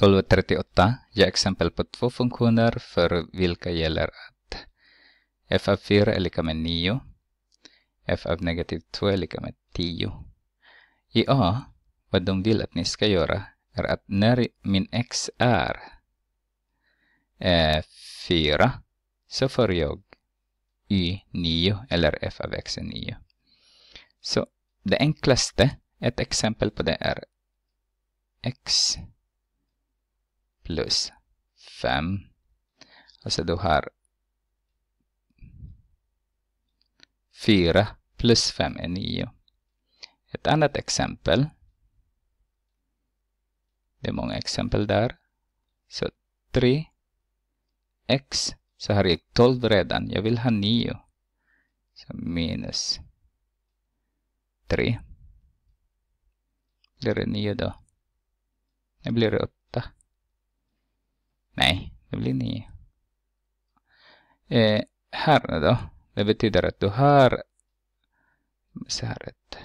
1238 ger exempel på två funktioner för vilka gäller att f av 4 är lika med 9, f av negativ 2 är lika med 10. I A, vad de vill att ni ska göra är att när min x är 4 eh, så får jag y 9 eller f av x är 9. Så det enklaste, ett exempel på det är x plus 5. Alltså du har 4 plus 5 är 9. Ett annat exempel. Det är många exempel där. Så 3 x så har jag 12 redan. Jag vill ha 9. Så minus 3. Blir det 9 då? Det blir 8. Nej, det blir 9. Eh, här då. Det betyder att du har så här rätt.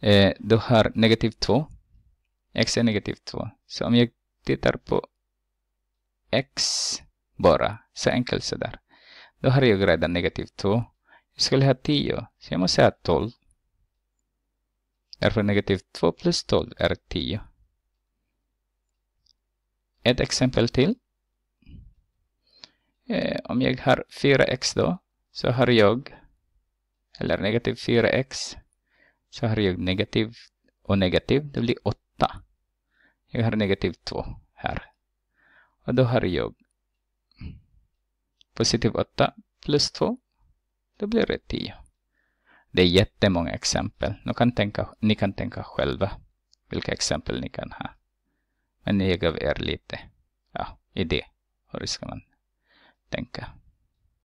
Eh, du har negativ 2. X är negativ 2. Så om jag tittar på X bara, så enkelt sådär. Då har jag redan negativ 2. Jag skulle ha 10, så jag måste ha 12. Därför negativ 2 plus 12 är 10 ett exempel till. Eh, om jag har 4x då, så har jag, eller negativ 4x, så har jag negativ och negativ, det blir 8. Jag har negativ 2 här. Och då har jag positiv 8 plus 2, då blir det 10. Det är jättemånga exempel. Ni kan tänka, ni kan tänka själva vilka exempel ni kan ha. Men jag gav er lite ja, idé hur ska man tänka.